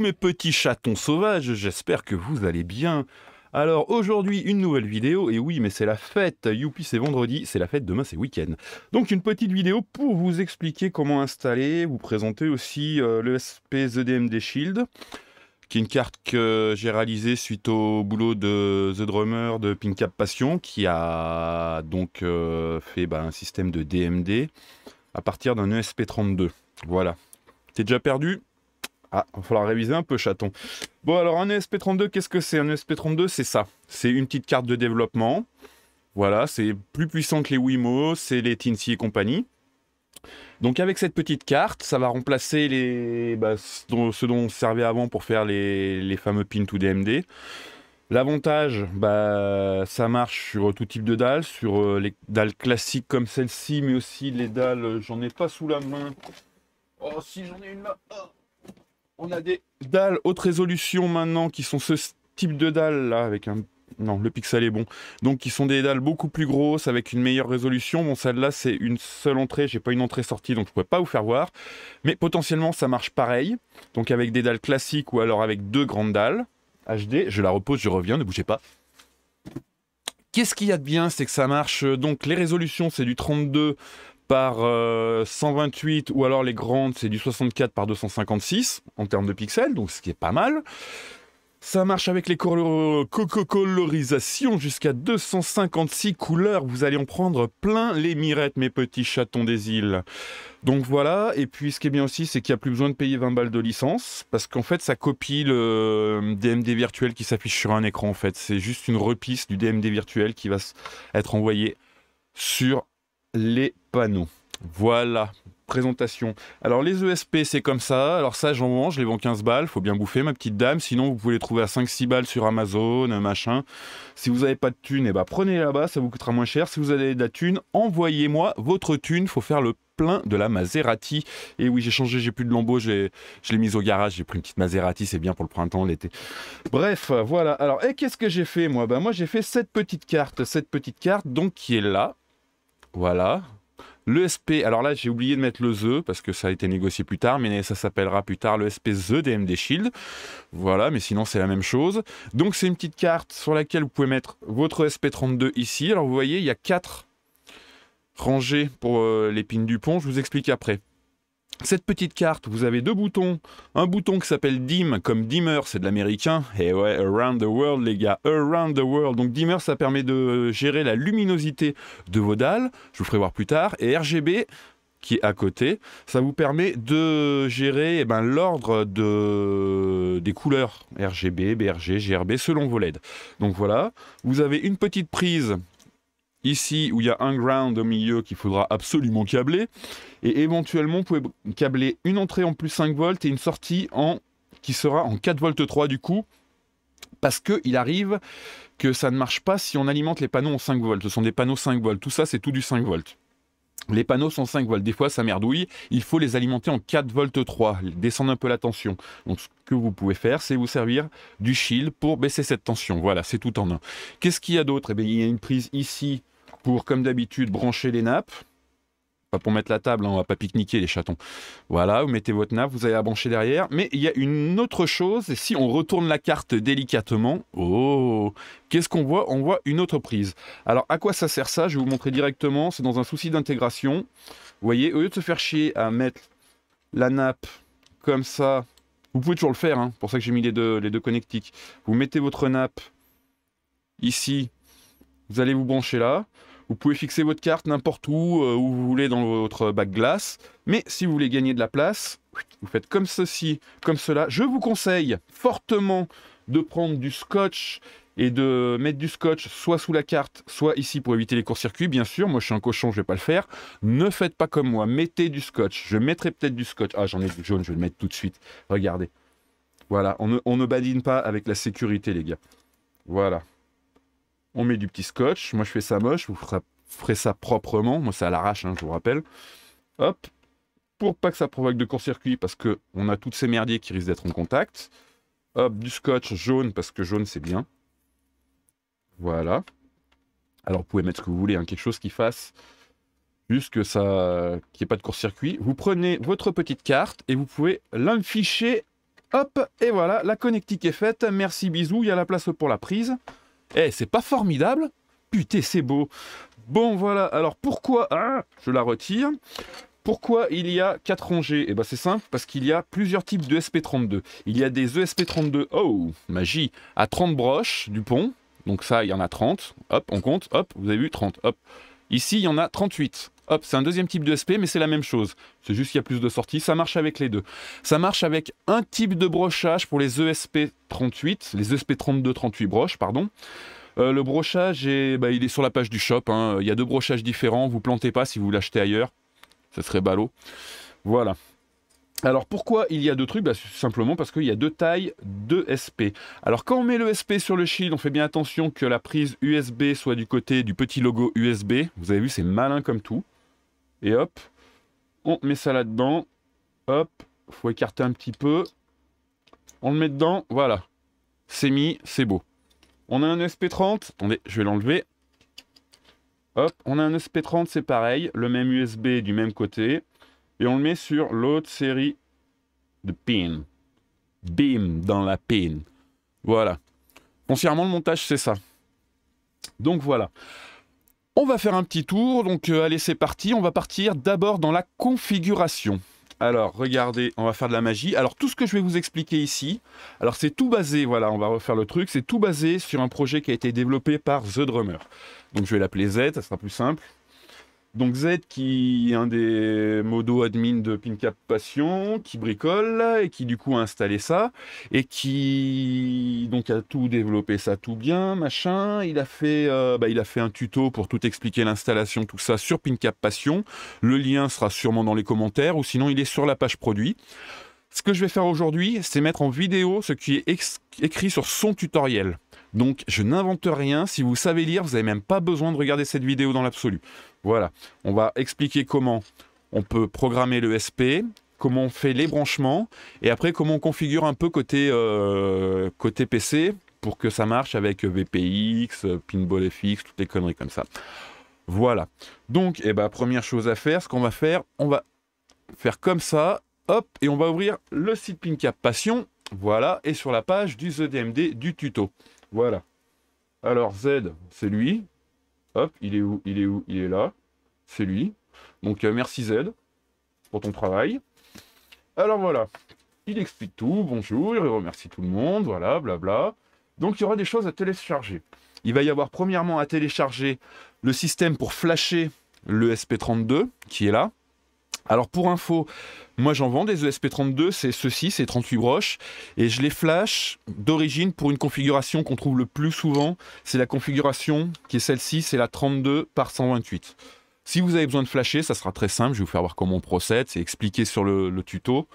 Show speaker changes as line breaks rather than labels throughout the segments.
mes petits chatons sauvages, j'espère que vous allez bien. Alors aujourd'hui une nouvelle vidéo, et oui mais c'est la fête, youpi c'est vendredi, c'est la fête, demain c'est week-end. Donc une petite vidéo pour vous expliquer comment installer, vous présenter aussi l'ESP euh, le DMD Shield, qui est une carte que j'ai réalisée suite au boulot de The Drummer de Pink Cap Passion, qui a donc euh, fait bah, un système de DMD à partir d'un ESP32. Voilà. T'es déjà perdu ah, va falloir réviser un peu, chaton. Bon, alors un ESP32, qu'est-ce que c'est Un ESP32, c'est ça. C'est une petite carte de développement. Voilà, c'est plus puissant que les Wimo, c'est les Tinsy et compagnie. Donc avec cette petite carte, ça va remplacer les, bah, ce, dont, on servait avant pour faire les, fameux pin to DMD. L'avantage, bah, ça marche sur tout type de dalles, sur euh, les dalles classiques comme celle-ci, mais aussi les dalles, j'en ai pas sous la main. Oh si j'en ai une là. On a des dalles haute résolution maintenant qui sont ce type de dalles là avec un non, le pixel est bon. Donc, qui sont des dalles beaucoup plus grosses avec une meilleure résolution. Bon, celle-là, c'est une seule entrée. J'ai pas une entrée sortie, donc je pouvais pas vous faire voir. Mais potentiellement, ça marche pareil. Donc, avec des dalles classiques ou alors avec deux grandes dalles HD. Je la repose, je reviens, ne bougez pas. Qu'est-ce qu'il y a de bien C'est que ça marche. Donc, les résolutions, c'est du 32 par 128 euh, ou alors les grandes, c'est du 64 par 256 en termes de pixels, donc ce qui est pas mal. Ça marche avec les coco colorisations jusqu'à 256 couleurs. Vous allez en prendre plein les mirettes, mes petits chatons des îles. Donc voilà, et puis ce qui est bien aussi, c'est qu'il n'y a plus besoin de payer 20 balles de licence, parce qu'en fait, ça copie le DMD euh, virtuel qui s'affiche sur un écran, en fait. C'est juste une repisse du DMD virtuel qui va être envoyé sur les panneaux. Voilà, présentation. Alors les ESP, c'est comme ça. Alors ça, j'en mange, je les vends 15 balles, faut bien bouffer, ma petite dame. Sinon, vous pouvez les trouver à 5-6 balles sur Amazon, machin. Si vous n'avez pas de thune, eh ben, prenez là-bas, ça vous coûtera moins cher. Si vous avez de la thune, envoyez-moi votre thune, faut faire le plein de la Maserati. Et oui, j'ai changé, j'ai plus de lambeau, je l'ai mise au garage, j'ai pris une petite Maserati, c'est bien pour le printemps, l'été. Bref, voilà. Alors, et qu'est-ce que j'ai fait moi Ben moi, j'ai fait cette petite carte, cette petite carte donc qui est là, voilà. Le SP, alors là j'ai oublié de mettre le The parce que ça a été négocié plus tard, mais ça s'appellera plus tard le SP The DMD Shield. Voilà, mais sinon c'est la même chose. Donc c'est une petite carte sur laquelle vous pouvez mettre votre SP32 ici. Alors vous voyez, il y a quatre rangées pour euh, l'épine du pont, je vous explique après. Cette petite carte, vous avez deux boutons. Un bouton qui s'appelle Dim, comme Dimmer, c'est de l'américain. Et ouais, Around the World, les gars, Around the World. Donc Dimmer, ça permet de gérer la luminosité de vos dalles. Je vous ferai voir plus tard. Et RGB, qui est à côté, ça vous permet de gérer eh ben, l'ordre de... des couleurs RGB, BRG, GRB, selon vos LED. Donc voilà, vous avez une petite prise ici où il y a un ground au milieu qu'il faudra absolument câbler. Et éventuellement, vous pouvez câbler une entrée en plus 5 volts et une sortie en qui sera en 4 volts 3 du coup. Parce qu'il arrive que ça ne marche pas si on alimente les panneaux en 5 volts. Ce sont des panneaux 5 volts. Tout ça, c'est tout du 5 volts. Les panneaux sont 5 volts. Des fois, ça merdouille. Il faut les alimenter en 4 volts 3, descendre un peu la tension. Donc, ce que vous pouvez faire, c'est vous servir du shield pour baisser cette tension. Voilà, c'est tout en un. Qu'est-ce qu'il y a d'autre eh il y a une prise ici pour, comme d'habitude, brancher les nappes pas pour mettre la table, hein, on va pas pique-niquer les chatons. Voilà, vous mettez votre nappe, vous allez la brancher derrière. Mais il y a une autre chose, et si on retourne la carte délicatement, oh, qu'est-ce qu'on voit On voit une autre prise. Alors à quoi ça sert ça Je vais vous montrer directement, c'est dans un souci d'intégration. Vous voyez, au lieu de se faire chier à mettre la nappe comme ça, vous pouvez toujours le faire, hein, pour ça que j'ai mis les les deux connectiques. Vous mettez votre nappe ici, vous allez vous brancher là. Vous pouvez fixer votre carte n'importe où, euh, où vous voulez dans votre bac glace. Mais si vous voulez gagner de la place, vous faites comme ceci, comme cela. Je vous conseille fortement de prendre du scotch et de mettre du scotch soit sous la carte, soit ici pour éviter les courts-circuits, bien sûr. Moi, je suis un cochon, je vais pas le faire. Ne faites pas comme moi, mettez du scotch. Je mettrai peut-être du scotch. Ah, j'en ai du jaune, je vais le mettre tout de suite. Regardez. Voilà, on ne badine pas avec la sécurité, les gars. Voilà on met du petit scotch. Moi, je fais ça moche. Vous ferez ça proprement. Moi, c'est à l'arrache, hein, je vous rappelle. Hop. Pour pas que ça provoque de court-circuit, parce que on a toutes ces merdiers qui risquent d'être en contact. Hop, du scotch jaune, parce que jaune, c'est bien. Voilà. Alors, vous pouvez mettre ce que vous voulez, hein, quelque chose qui fasse juste que ça, qu'il n'y ait pas de court-circuit. Vous prenez votre petite carte et vous pouvez l'afficher. Hop, et voilà, la connectique est faite. Merci, bisous, il y a la place pour la prise. Eh, c'est pas formidable Putain, c'est beau. Bon, voilà. Alors, pourquoi ah, Je la retire. Pourquoi il y a 4 rangées Eh bien, c'est simple, parce qu'il y a plusieurs types de 32 Il y a des ESP32, oh, magie, à 30 broches du pont. Donc ça, il y en a 30. Hop, on compte. Hop, vous avez vu, 30. Hop. Ici, il y en a 38 c'est un deuxième type de SP, mais c'est la même chose. C'est juste qu'il y a plus de sorties. Ça marche avec les deux. Ça marche avec un type de brochage pour les ESP38, les ESP32-38 broches, pardon. Euh, le brochage, est, bah, il est sur la page du shop. Hein. Il y a deux brochages différents. Vous plantez pas si vous l'achetez ailleurs. Ça serait ballot. Voilà. Alors pourquoi il y a deux trucs bah, Simplement parce qu'il y a deux tailles de SP. Alors quand on met le SP sur le shield, on fait bien attention que la prise USB soit du côté du petit logo USB. Vous avez vu, c'est malin comme tout. Et hop, on met ça là-dedans. Hop, faut écarter un petit peu. On le met dedans, voilà. C'est mis, c'est beau. On a un SP30, attendez, je vais l'enlever. Hop, on a un SP30, c'est pareil, le même USB du même côté. Et on le met sur l'autre série de pin. Bim, dans la pin. Voilà. Concernant le montage, c'est ça. Donc voilà. On va faire un petit tour, donc euh, allez c'est parti, on va partir d'abord dans la configuration. Alors regardez, on va faire de la magie. Alors tout ce que je vais vous expliquer ici, alors c'est tout basé, voilà, on va refaire le truc, c'est tout basé sur un projet qui a été développé par The Drummer. Donc je vais l'appeler Z, ça sera plus simple. Donc Z qui est un des modos admin de Pincap Passion, qui bricole et qui du coup a installé ça et qui donc a tout développé ça tout bien machin. Il a fait euh, bah, il a fait un tuto pour tout expliquer l'installation tout ça sur Pincap Passion. Le lien sera sûrement dans les commentaires ou sinon il est sur la page produit. Ce que je vais faire aujourd'hui, c'est mettre en vidéo ce qui est écrit sur son tutoriel. Donc je n'invente rien, si vous savez lire, vous n'avez même pas besoin de regarder cette vidéo dans l'absolu. Voilà, on va expliquer comment on peut programmer le SP, comment on fait les branchements, et après comment on configure un peu côté, euh, côté PC pour que ça marche avec euh, VPX, euh, Pinball FX, toutes les conneries comme ça. Voilà. Donc, eh ben, première chose à faire, ce qu'on va faire, on va faire comme ça, hop, et on va ouvrir le site PinCap Passion, voilà, et sur la page du ZDMD du tuto. Voilà. Alors Z, c'est lui, Hop, il est où Il est où Il est là. C'est lui. Donc euh, merci Z pour ton travail. Alors voilà, il explique tout, bonjour, il remercie tout le monde, voilà, blabla. Donc il y aura des choses à télécharger. Il va y avoir premièrement à télécharger le système pour flasher le SP32 qui est là. Alors pour info, moi j'en vends des ESP32, c'est ceci, c'est 38 broches, et je les flash d'origine pour une configuration qu'on trouve le plus souvent, c'est la configuration qui est celle-ci, c'est la 32 par 128. Si vous avez besoin de flasher, ça sera très simple, je vais vous faire voir comment on procède, c'est expliqué sur le, tuto.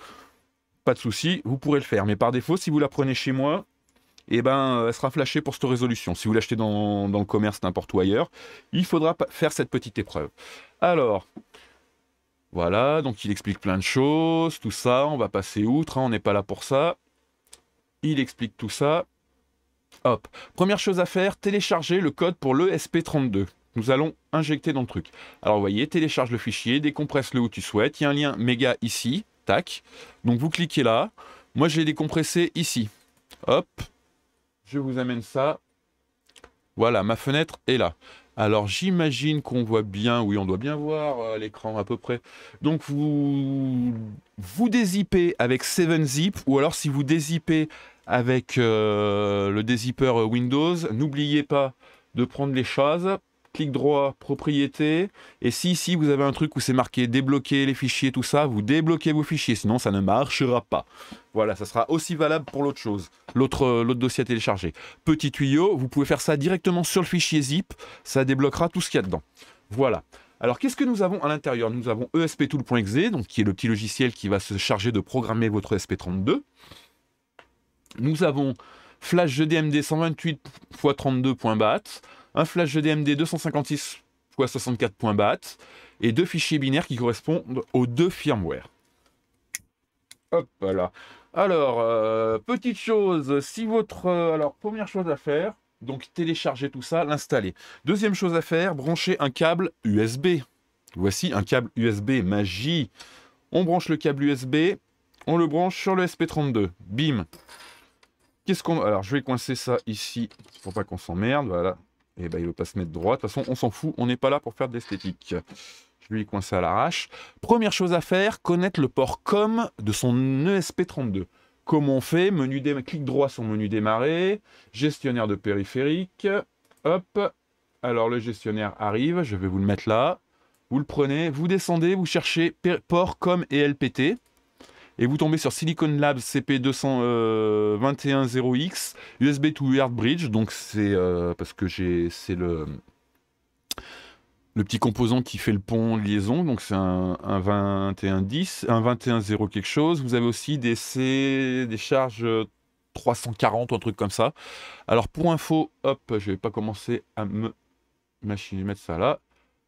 Pas de souci, vous pourrez le faire, mais par défaut, si vous la prenez chez moi, eh ben, euh, elle sera flashée pour cette résolution. Si vous l'achetez dans, dans le commerce n'importe où ailleurs, il faudra faire cette petite épreuve. Alors, voilà, donc il explique plein de choses, tout ça, on va passer outre, hein, on n'est pas là pour ça. Il explique tout ça. Hop, première chose à faire, télécharger le code pour le sp 32 Nous allons injecter dans le truc. Alors vous voyez, télécharge le fichier, décompresse-le où tu souhaites. Il y a un lien méga ici, tac. Donc vous cliquez là. Moi je l'ai décompressé ici. Hop, je vous amène ça. Voilà, ma fenêtre est là. Alors j'imagine qu'on voit bien, oui, on doit bien voir euh, l'écran à peu près. Donc vous vous dézippez avec 7-Zip, ou alors si vous dézippez avec euh, le dézipper Windows, n'oubliez pas de prendre les choses clic droit, propriété. Et si ici vous avez un truc où c'est marqué débloquer les fichiers, tout ça, vous débloquez vos fichiers, sinon ça ne marchera pas. Voilà, ça sera aussi valable pour l'autre chose, euh, l'autre dossier à télécharger. Petit tuyau, vous pouvez faire ça directement sur le fichier zip, ça débloquera tout ce qu'il y a dedans. Voilà. Alors, qu'est-ce que nous avons à l'intérieur Nous avons ESPTool.exe, donc qui est le petit logiciel qui va se charger de programmer votre ESP32. Nous avons Flash GDMD 128x32.bat un flash GDMD 256 x 64.bat et deux fichiers binaires qui correspondent aux deux firmware. Hop voilà. Alors, euh, petite chose, si votre. Euh, alors, première chose à faire, donc télécharger tout ça, l'installer. Deuxième chose à faire, brancher un câble USB. Voici un câble USB, magie. On branche le câble USB, on le branche sur le SP32. Bim. Qu'est-ce qu'on. Alors, je vais coincer ça ici pour pas qu'on s'emmerde. Voilà. Et eh bah, ben, il veut pas se mettre droit. De toute façon, on s'en fout, on n'est pas là pour faire de l'esthétique. Je lui ai coincé à l'arrache. Première chose à faire, connaître le port COM de son ESP32. Comment on fait menu droit sur menu démarrer, gestionnaire de périphérique. Hop, alors le gestionnaire arrive, je vais vous le mettre là. Vous le prenez, vous descendez, vous cherchez port COM et LPT et vous tombez sur Silicon Labs cp 2210 euh, x USB to UART Bridge. Donc c'est euh, parce que j'ai c'est le le petit composant qui fait le pont liaison, donc c'est un, un 2110, un 21.0 quelque chose. Vous avez aussi des des charges 340 euh, un truc comme ça. Alors pour info, hop, je vais pas commencer à me machiner mettre ça là.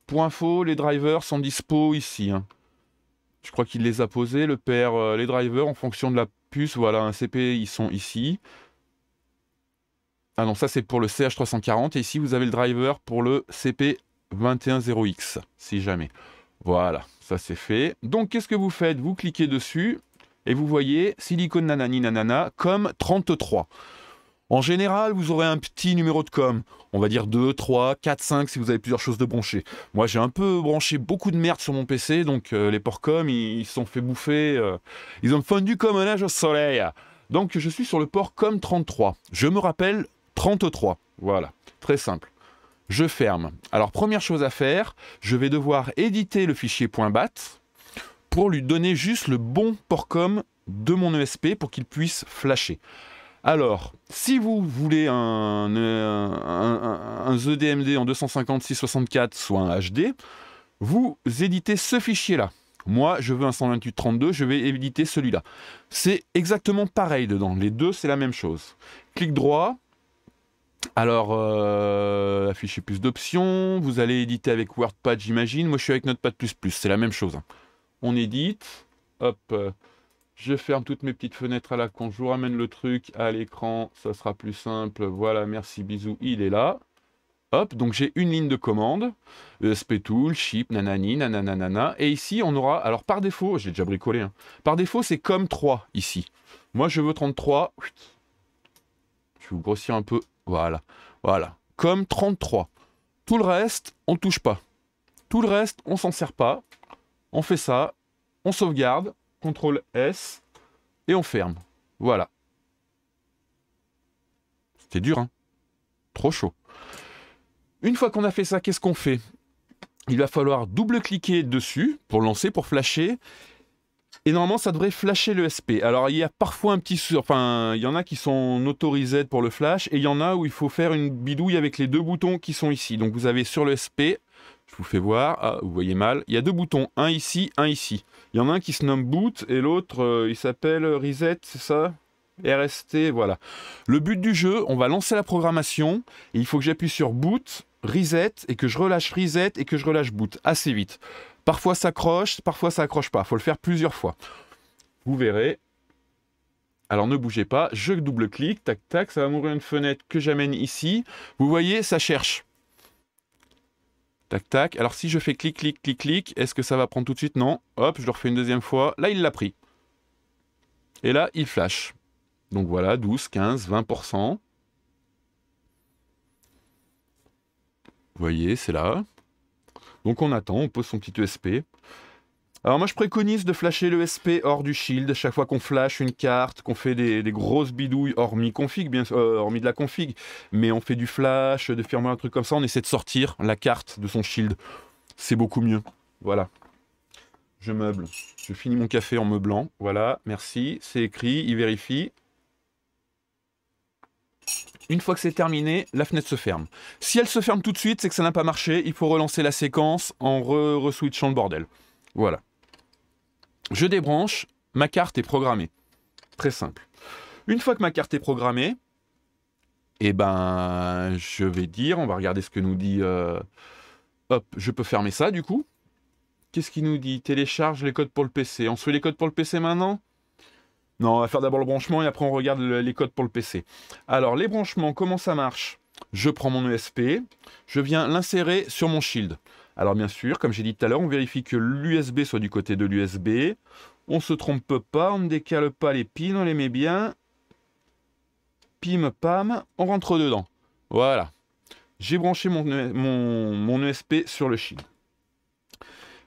Pour info, les drivers sont dispo ici. Hein. Je crois qu'il les a posés, le père, euh, les drivers en fonction de la puce. Voilà, un CP, ils sont ici. Ah non, ça c'est pour le CH340. Et ici, vous avez le driver pour le CP210X, si jamais. Voilà, ça c'est fait. Donc, qu'est-ce que vous faites Vous cliquez dessus et vous voyez silicone nanani nanana comme 33. En général, vous aurez un petit numéro de com. On va dire 2, 3, 4, 5 si vous avez plusieurs choses de brancher. Moi, j'ai un peu branché beaucoup de merde sur mon PC, donc euh, les ports com, ils se sont fait bouffer. Euh, ils ont fondu comme un âge au soleil. Donc, je suis sur le port com 33. Je me rappelle 33. Voilà, très simple. Je ferme. Alors, première chose à faire, je vais devoir éditer le fichier .bat pour lui donner juste le bon port com de mon ESP pour qu'il puisse flasher. Alors, si vous voulez un, un, en 256-64, soit un HD, vous éditez ce fichier-là. Moi, je veux un 128-32, je vais éditer celui-là. C'est exactement pareil dedans. Les deux, c'est la même chose. Clic droit. Alors, euh, afficher plus d'options. Vous allez éditer avec WordPad, j'imagine. Moi, je suis avec Notepad++. C'est la même chose. Hein. On édite. Hop. Je ferme toutes mes petites fenêtres à la con. Je vous ramène le truc à l'écran. Ça sera plus simple. Voilà, merci, bisous. Il est là. Hop, donc j'ai une ligne de commande, e SP tool, chip, nanani, nananana. Et ici, on aura, alors par défaut, j'ai déjà bricolé, hein. par défaut, c'est comme 3 ici. Moi, je veux 33. Je vais vous grossir un peu. Voilà, voilà. Comme 33. Tout le reste, on ne touche pas. Tout le reste, on s'en sert pas. On fait ça, on sauvegarde, CTRL S, et on ferme. Voilà. C'était dur, hein Trop chaud. Une fois qu'on a fait ça, qu'est-ce qu'on fait Il va falloir double-cliquer dessus pour lancer, pour flasher. Et normalement, ça devrait flasher le SP. Alors, il y a parfois un petit... Enfin, il y en a qui sont autorisés pour le flash, et il y en a où il faut faire une bidouille avec les deux boutons qui sont ici. Donc, vous avez sur le SP, je vous fais voir. Ah, vous voyez mal. Il y a deux boutons, un ici, un ici. Il y en a un qui se nomme Boot et l'autre, euh, il s'appelle euh, Reset, c'est ça RST, voilà. Le but du jeu, on va lancer la programmation et il faut que j'appuie sur Boot, Reset et que je relâche Reset et que je relâche Boot assez vite. Parfois ça accroche, parfois ça accroche pas. Faut le faire plusieurs fois. Vous verrez. Alors ne bougez pas, je double-clique, tac tac, ça va m'ouvrir une fenêtre que j'amène ici. Vous voyez, ça cherche. Tac, tac. Alors si je fais clic, clic, clic, clic, est-ce que ça va prendre tout de suite Non. Hop, je le refais une deuxième fois. Là, il l'a pris. Et là, il flash. Donc voilà, 12, 15, 20%. Vous voyez, c'est là. Donc on attend, on pose son petit ESP. Alors moi je préconise de flasher le SP hors du shield chaque fois qu'on flash une carte, qu'on fait des, grosses bidouilles hormis config, bien euh, hormis de la config, mais on fait du flash, de firmware, un truc comme ça, on essaie de sortir la carte de son shield. C'est beaucoup mieux. Voilà. Je meuble. Je finis mon café en meublant. Voilà, merci. C'est écrit, il vérifie. Une fois que c'est terminé, la fenêtre se ferme. Si elle se ferme tout de suite, c'est que ça n'a pas marché. Il faut relancer la séquence en re-switchant le bordel. Voilà. Je débranche, ma carte est programmée. Très simple. Une fois que ma carte est programmée, eh ben, je vais dire, on va regarder ce que nous dit. Euh, hop, je peux fermer ça du coup. Qu'est-ce qu'il nous dit Télécharge les codes pour le PC. On se fait les codes pour le PC maintenant Non, on va faire d'abord le branchement et après on regarde les codes pour le PC. Alors, les branchements, comment ça marche Je prends mon ESP, je viens l'insérer sur mon shield. Alors bien sûr, comme j'ai dit tout à l'heure, on vérifie que l'USB soit du côté de l'USB. On ne se trompe pas, on ne décale pas les pins, on les met bien. Pim, pam, on rentre dedans. Voilà. J'ai branché mon, mon, ESP sur le chip.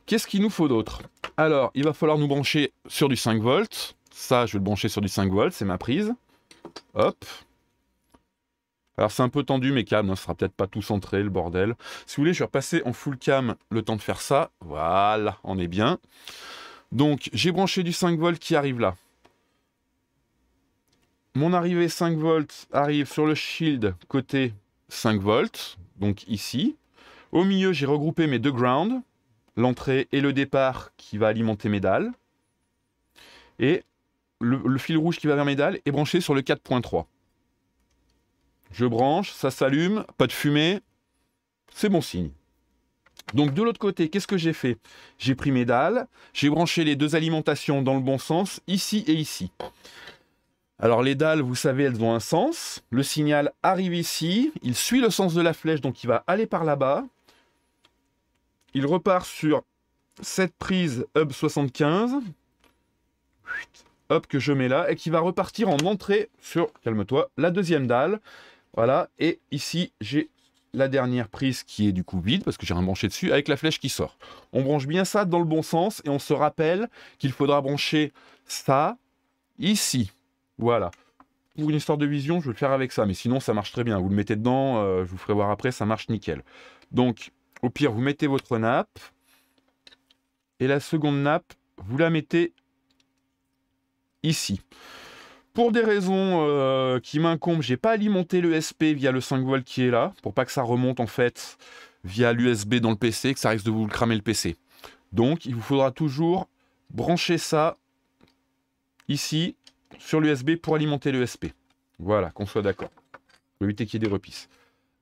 Qu'est-ce qu'il nous faut d'autre Alors, il va falloir nous brancher sur du 5 volts. Ça, je vais le brancher sur du 5 volts, c'est ma prise. Hop. Alors c'est un peu tendu mes câbles, ça sera peut-être pas tout centré le bordel. Si vous voulez, je vais repasser en full cam le temps de faire ça. Voilà, on est bien. Donc j'ai branché du 5 volts qui arrive là. Mon arrivée 5 volts arrive sur le shield côté 5 volts, donc ici. Au milieu, j'ai regroupé mes deux grounds, l'entrée et le départ qui va alimenter mes dalles. Et le, le fil rouge qui va vers mes dalles est branché sur le 4.3 je branche, ça s'allume, pas de fumée, c'est bon signe. Donc de l'autre côté, qu'est-ce que j'ai fait J'ai pris mes dalles, j'ai branché les deux alimentations dans le bon sens, ici et ici. Alors les dalles, vous savez, elles ont un sens. Le signal arrive ici, il suit le sens de la flèche, donc il va aller par là-bas. Il repart sur cette prise hub 75, hop que je mets là, et qui va repartir en entrée sur, calme-toi, la deuxième dalle. Voilà, et ici, j'ai la dernière prise qui est du coup vide, parce que j'ai rien branché dessus, avec la flèche qui sort. On branche bien ça dans le bon sens, et on se rappelle qu'il faudra brancher ça ici. Voilà. Pour une histoire de vision, je vais le faire avec ça, mais sinon ça marche très bien. Vous le mettez dedans, euh, je vous ferai voir après, ça marche nickel. Donc, au pire, vous mettez votre nappe, et la seconde nappe, vous la mettez ici pour des raisons euh, qui m'incombent, j'ai pas alimenté le SP via le 5 volts qui est là, pour pas que ça remonte en fait via l'USB dans le PC, que ça risque de vous cramer le PC. Donc il vous faudra toujours brancher ça ici sur l'USB pour alimenter le SP. Voilà, qu'on soit d'accord. Pour éviter qu'il y ait des repisses.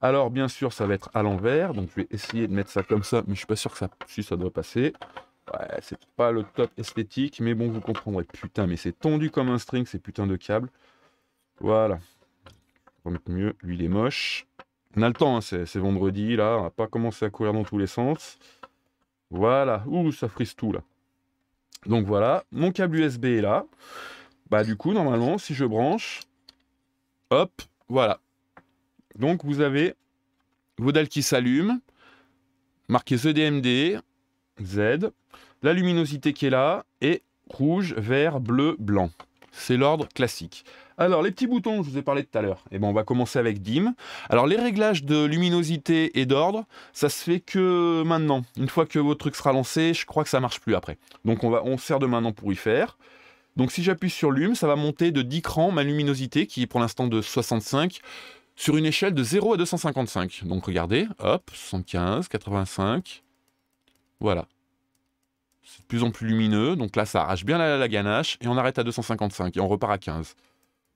Alors bien sûr ça va être à l'envers, donc je vais essayer de mettre ça comme ça, mais je suis pas sûr que ça, si ça doit passer. Ouais, c'est pas le top esthétique, mais bon, vous comprendrez. Putain, mais c'est tendu comme un string, ces putains de câbles. Voilà. On va mettre mieux. Lui, il est moche. On a le temps, hein, c'est vendredi, là. On n'a pas commencé à courir dans tous les sens. Voilà. Ouh, ça frise tout, là. Donc voilà, mon câble USB est là. Bah du coup, normalement, si je branche, hop, voilà. Donc vous avez vos dalles qui s'allument, marqué The DMD, Z, la luminosité qui est là, est rouge, vert, bleu, blanc. C'est l'ordre classique. Alors, les petits boutons, je vous ai parlé tout à l'heure. Et eh ben, on va commencer avec DIM. Alors, les réglages de luminosité et d'ordre, ça se fait que maintenant. Une fois que votre truc sera lancé, je crois que ça marche plus après. Donc, on, va, on sert de maintenant pour y faire. Donc, si j'appuie sur Lume, ça va monter de 10 crans ma luminosité, qui est pour l'instant de 65, sur une échelle de 0 à 255. Donc, regardez, hop, 75, 85, voilà. C'est de plus en plus lumineux, donc là ça arrache bien la, ganache, et on arrête à 255, et on repart à 15.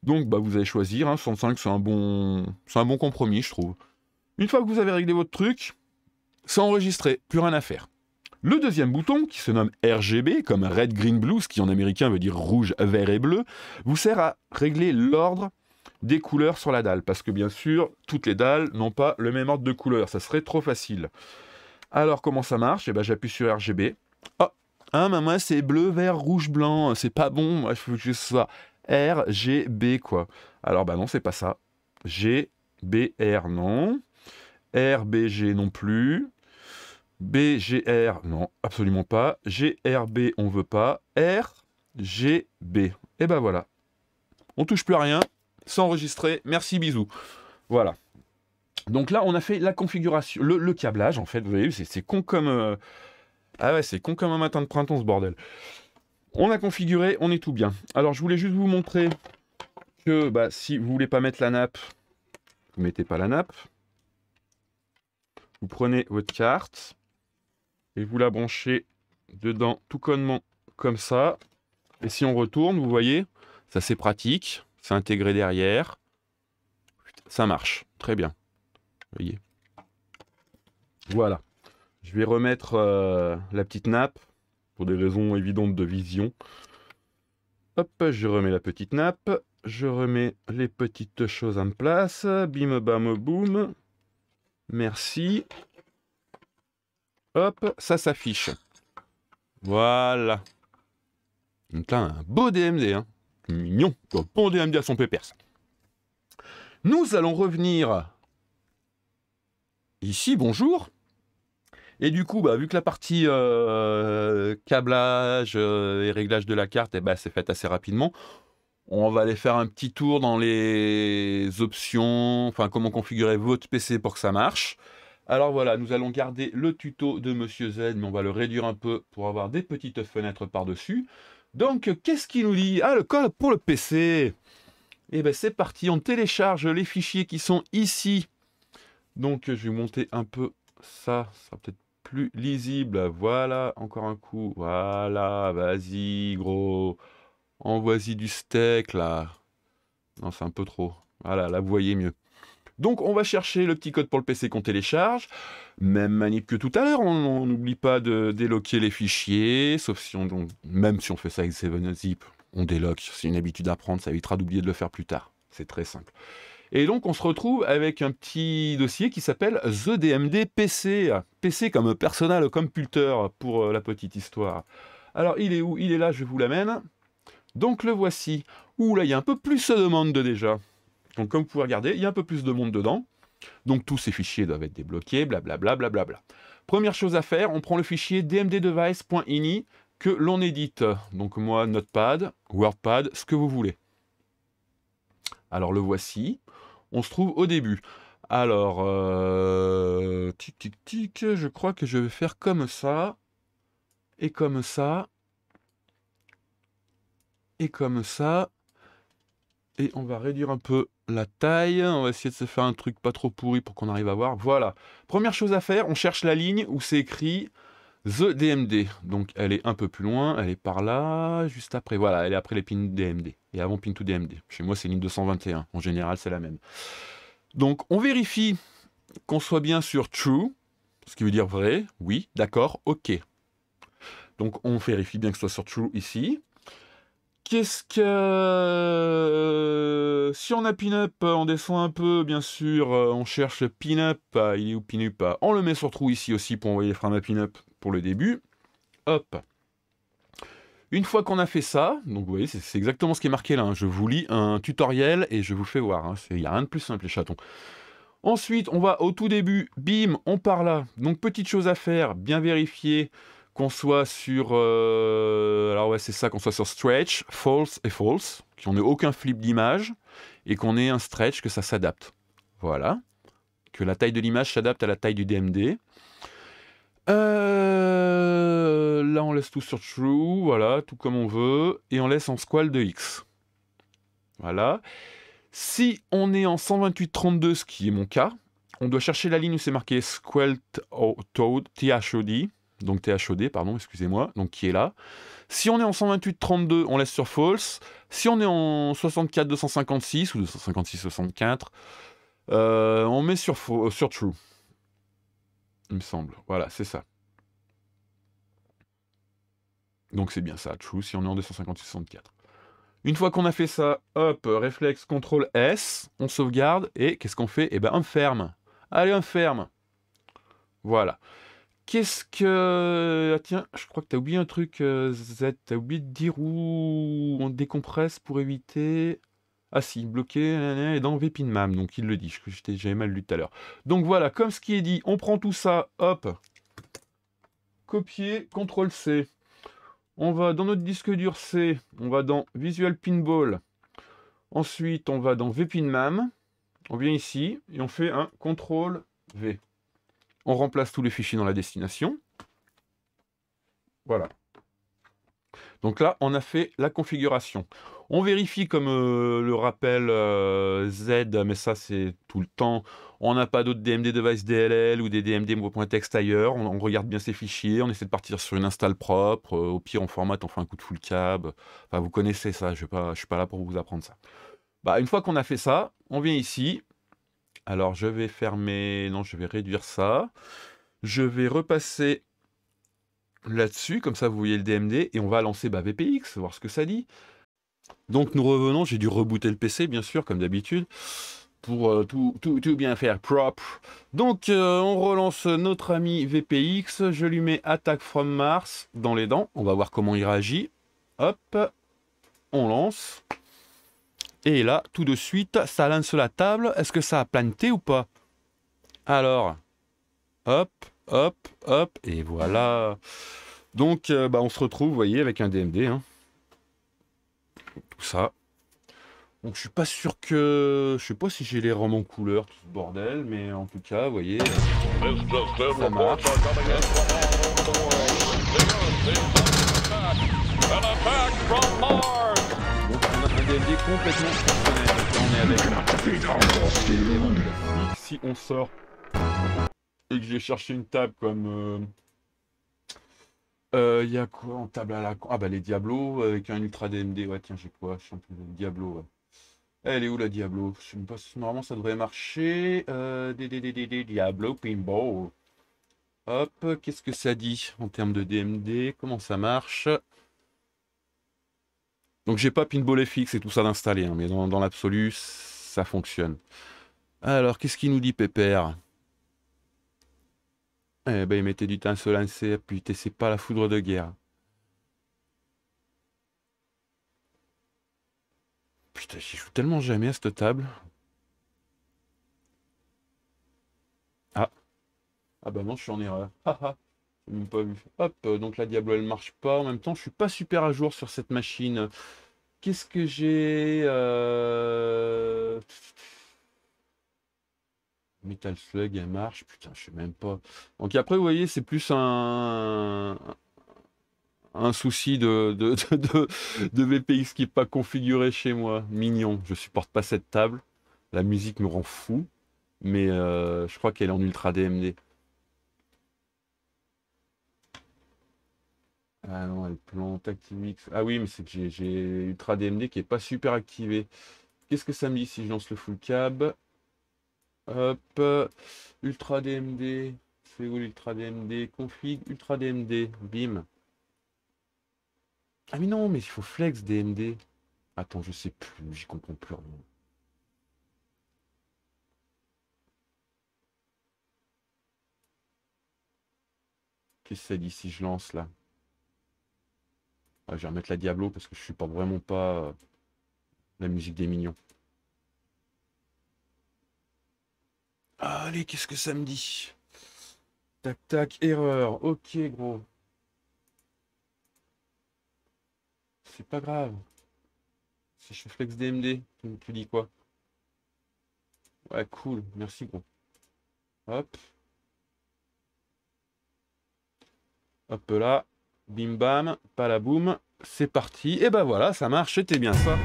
Donc bah vous allez choisir, hein, 105 c'est un, bon... un bon compromis je trouve. Une fois que vous avez réglé votre truc, c'est enregistré, plus rien à faire. Le deuxième bouton, qui se nomme RGB, comme Red, Green, Blue, ce qui en américain veut dire rouge, vert et bleu, vous sert à régler l'ordre des couleurs sur la dalle, parce que bien sûr, toutes les dalles n'ont pas le même ordre de couleurs, ça serait trop facile. Alors comment ça marche eh ben, J'appuie sur RGB. Oh, hein, moi c'est bleu, vert, rouge, blanc, c'est pas bon, moi je veux que ce soit B, quoi. Alors bah non, c'est pas ça. G, B, R, non. R, B, G, non plus. B, G, R, non, absolument pas. G, R, B, on veut pas. R, G, B. Et eh ben voilà. On touche plus à rien. Sans enregistrer. Merci, bisous. Voilà. Donc là, on a fait la configuration, le, câblage, en fait. Vous voyez, c'est con comme... Euh, ah c'est con comme un matin de printemps, ce bordel. On a configuré, on est tout bien. Alors, je voulais juste vous montrer que bah, si vous voulez pas mettre la nappe, vous mettez pas la nappe. Vous prenez votre carte et vous la branchez dedans tout connement comme ça. Et si on retourne, vous voyez, ça c'est pratique, c'est intégré derrière. Ça marche, très bien. Voilà. Je vais remettre euh, la petite nappe, pour des raisons évidentes de vision. Hop, je remets la petite nappe. Je remets les petites choses en place. Bim, bam, boum. Merci. Hop, ça s'affiche. Voilà. Donc là, un beau DMD. Hein. Mignon. bon DMD à son pépère. Nous allons revenir Ici, bonjour. Et du coup, bah, vu que la partie euh, câblage euh, et réglage de la carte, eh ben, c'est fait assez rapidement, on va aller faire un petit tour dans les options, enfin comment configurer votre PC pour que ça marche. Alors voilà, nous allons garder le tuto de Monsieur Z, mais on va le réduire un peu pour avoir des petites fenêtres par-dessus. Donc, qu'est-ce qu'il nous dit Ah, le code pour le PC Eh bien, c'est parti, on télécharge les fichiers qui sont ici donc je vais monter un peu ça, ça sera peut-être plus lisible. Voilà, encore un coup. Voilà, vas-y, gros. Envoie-y du steak, là. Non, c'est un peu trop. Voilà, là, vous voyez mieux. Donc, on va chercher le petit code pour le PC qu'on télécharge. Même manip que tout à l'heure, on n'oublie pas de déloquer les fichiers, sauf si on... même si on fait ça avec 7-Zip, on déloque. C'est une habitude à prendre, ça évitera d'oublier de le faire plus tard. C'est très simple. Et donc, on se retrouve avec un petit dossier qui s'appelle The DMD PC. PC comme personal computer pour euh, la petite histoire. Alors, il est où Il est là, je vous l'amène. Donc, le voici. Ouh là, il y a un peu plus de monde déjà. Donc, comme vous pouvez regarder, il y a un peu plus de monde dedans. Donc, tous ces fichiers doivent être débloqués, blablabla. Bla, Première chose à faire, on prend le fichier dmddevice.ini que l'on édite. Donc, moi, Notepad, WordPad, ce que vous voulez. Alors, le voici on se trouve au début. Alors, euh, tic tic tic, je crois que je vais faire comme ça, et comme ça, et comme ça, et on va réduire un peu la taille, on va essayer de se faire un truc pas trop pourri pour qu'on arrive à voir. Voilà, première chose à faire, on cherche la ligne où c'est écrit The DMD, donc elle est un peu plus loin, elle est par là, juste après, voilà, elle est après les pins DMD, et avant pin to DMD. Chez moi, c'est ligne 221, en général, c'est la même. Donc, on vérifie qu'on soit bien sur true, ce qui veut dire vrai, oui, d'accord, ok. Donc, on vérifie bien que ce soit sur true ici. Qu'est-ce que... Euh, si on a pin-up, euh, on descend un peu, bien sûr, euh, on cherche pin-up, il est où pin-up On le met sur true ici aussi pour envoyer les frames à pin-up, le début. Hop. Une fois qu'on a fait ça, donc vous voyez, c'est exactement ce qui est marqué là. Hein. Je vous lis un tutoriel et je vous fais voir. Hein. Il n'y a rien de plus simple, les chatons. Ensuite, on va au tout début, bim, on part là. Donc, petite chose à faire, bien vérifier qu'on soit sur... Euh, alors ouais, c'est ça, qu'on soit sur stretch, false et false, qu'on n'ait aucun flip d'image, et qu'on ait un stretch, que ça s'adapte. Voilà. Que la taille de l'image s'adapte à la taille du DMD. Euh, là, on laisse tout sur true, voilà, tout comme on veut, et on laisse en squal de x. Voilà. Si on est en 128.32, ce qui est mon cas, on doit chercher la ligne où c'est marqué squal THOD, donc THOD, pardon, excusez-moi, donc qui est là. Si on est en 128.32, on laisse sur false. Si on est en 256 ou 256.64, 64, euh, on met sur, euh, sur true il me semble. Voilà, c'est ça. Donc c'est bien ça, true, si on est en 250x64. Une fois qu'on a fait ça, hop, réflexe, contrôle S, on sauvegarde, et qu'est-ce qu'on fait Et eh ben on ferme. Allez, on ferme. Voilà. Qu'est-ce que... Ah, tiens, je crois que t'as oublié un truc, euh, Z, t'as oublié de dire où on décompresse pour éviter... Ah si, bloqué et dans vPinMAM, donc il le dit, j'avais mal lu tout à l'heure. Donc voilà, comme ce qui est dit, on prend tout ça, hop, copier, CTRL C. On va dans notre disque dur C, on va dans Visual Pinball. Ensuite, on va dans Vpinmam. On vient ici et on fait un CTRL V. On remplace tous les fichiers dans la destination. Voilà. Donc là, on a fait la configuration. On vérifie, comme euh, le rappelle euh, Z, mais ça c'est tout le temps, on n'a pas d'autres DMD device DLL ou des DMD .txt ailleurs, on, regarde bien ces fichiers, on essaie de partir sur une install propre, euh, au pire on formate, on fait un coup de full cab, enfin vous connaissez ça, je ne suis pas là pour vous apprendre ça. Bah, une fois qu'on a fait ça, on vient ici, alors je vais fermer, non je vais réduire ça, je vais repasser là-dessus, comme ça vous voyez le DMD, et on va lancer bah, VPX, voir ce que ça dit. Donc nous revenons, j'ai dû rebooter le PC bien sûr, comme d'habitude, pour euh, tout, bien faire propre. Donc euh, on relance notre ami VPX, je lui mets Attack from Mars dans les dents, on va voir comment il réagit. Hop, on lance. Et là, tout de suite, ça lance la table. Est-ce que ça a planté ou pas Alors, hop, hop, hop, et voilà. Donc, euh, bah, on se retrouve, vous voyez, avec un DMD. Hein ça. Donc je suis pas sûr que... Je sais pas si j'ai les romans en couleur, tout ce bordel, mais en tout cas, vous voyez, euh, complètement Si on sort et que j'ai cherché une table comme... Euh, il euh, y a quoi en table à la. con Ah bah les Diablo avec un Ultra DMD. Ouais, tiens, j'ai quoi Diablo, eh, Elle est où la Diablo Je sais pas normalement ça devrait marcher. Euh, Diablo Pinball. Hop, qu'est-ce que ça dit en termes de DMD Comment ça marche Donc j'ai pas Pinball FX et tout ça d'installer, hein, mais dans, dans l'absolu, ça fonctionne. Alors, qu'est-ce qu'il nous dit Pépère eh ben, il mettait du temps à se lancer, putain, c'est pas la foudre de guerre. Putain, j'y joue tellement jamais à cette table. Ah. Ah bah non, je suis en erreur. Hop, euh, donc la Diablo, elle marche pas. En même temps, je suis pas super à jour sur cette machine. Qu'est-ce que j'ai euh, Metal Slug, elle marche. Putain, je sais même pas. Donc après, vous voyez, c'est plus un, un souci de, de, de, VPX qui n'est pas configuré chez moi. Mignon, je supporte pas cette table. La musique me rend fou, mais euh, je crois qu'elle est en ultra DMD. Ah non, elle plante Ah oui, mais c'est que j'ai ultra DMD qui est pas super activé. Qu'est-ce que ça me dit si je lance le full cab Hop, ultra DMD. C'est où l'ultra DMD Config, ultra DMD. Bim. Ah mais non, mais il faut flex DMD. Attends, je sais plus, j'y comprends plus Qu'est-ce que ça dit si je lance là ah, Je vais remettre la Diablo parce que je suis pas vraiment pas euh, la musique des mignons. Allez, qu'est-ce que ça me dit Tac, tac, erreur. Ok, gros. C'est pas grave. C'est je flex DMD, tu, dis quoi Ouais, cool. Merci, gros. Hop. Hop là. Bim bam. Pas la boum. C'est parti. Et ben voilà, ça marche. C'était bien ça.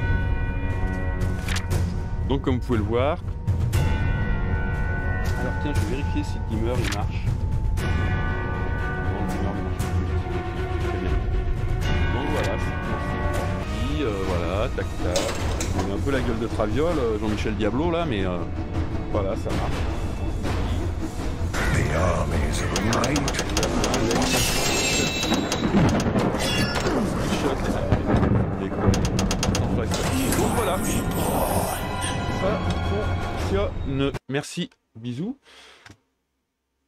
Donc, comme vous pouvez le voir, alors tiens, je vais vérifier si le dimmer il marche. Très bien. Donc voilà, c'est parti. Euh, voilà, tac tac. On un peu la gueule de Traviol, euh, Jean-Michel Diablo là, mais euh, voilà, ça marche. The Donc voilà. Ça fonctionne. Merci. Bisous.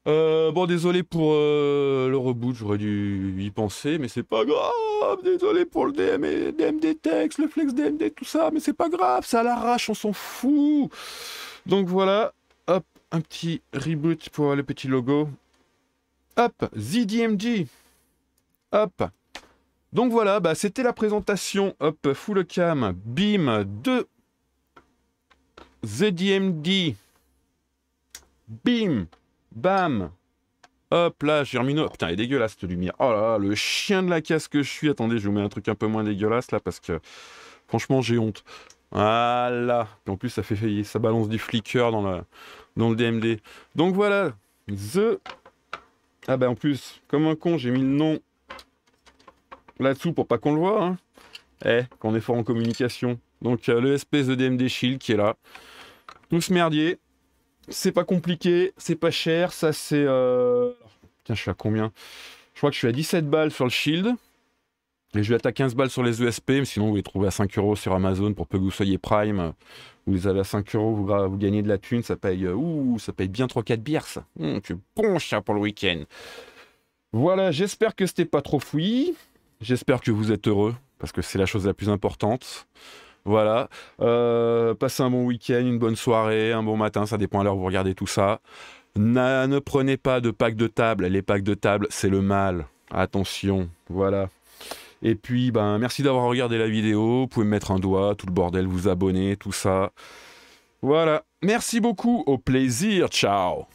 Euh, bon, désolé pour euh, le reboot, j'aurais dû y penser, mais c'est pas grave. Désolé pour le DM, DMD texte, le flex DMD, tout ça, mais c'est pas grave, ça l'arrache, on s'en fout. Donc voilà, hop, un petit reboot pour le petit logo. Hop, ZDMG. Hop. Donc voilà, bah, c'était la présentation, hop, full cam, bim, de ZDMD. Bim Bam Hop là, germino oh, Putain, elle est dégueulasse, cette lumière. Oh là là, le chien de la casse que je suis. Attendez, je vous mets un truc un peu moins dégueulasse, là, parce que... Franchement, j'ai honte. Voilà. Et en plus, ça fait... Ça balance du flicker dans, dans le DMD. Donc voilà. The... Ah bah en plus, comme un con, j'ai mis le nom là-dessous pour pas qu'on le voit. Hein. Eh, qu'on est fort en communication. Donc euh, le espèce de DMD Shield qui est là. ce merdier. C'est pas compliqué, c'est pas cher. Ça, c'est. Euh... Tiens, je suis à combien Je crois que je suis à 17 balles sur le Shield. Et je vais être 15 balles sur les USP, e mais sinon vous les trouvez à 5 euros sur Amazon pour peu que vous soyez Prime. Vous les avez à 5 euros, vous, gagnez de la thune, ça paye, euh, ouh, ça paye bien 3-4 bières ça. Hum, bon chat pour le week-end. Voilà, j'espère que c'était pas trop fouillis. J'espère que vous êtes heureux, parce que c'est la chose la plus importante. Voilà. Euh, passez un bon week-end, une bonne soirée, un bon matin, ça dépend à l'heure où vous regardez tout ça. ne prenez pas de packs de table. Les packs de table, c'est le mal. Attention. Voilà. Et puis, ben, merci d'avoir regardé la vidéo. Vous pouvez me mettre un doigt, tout le bordel, vous abonner, tout ça. Voilà. Merci beaucoup. Au plaisir. Ciao.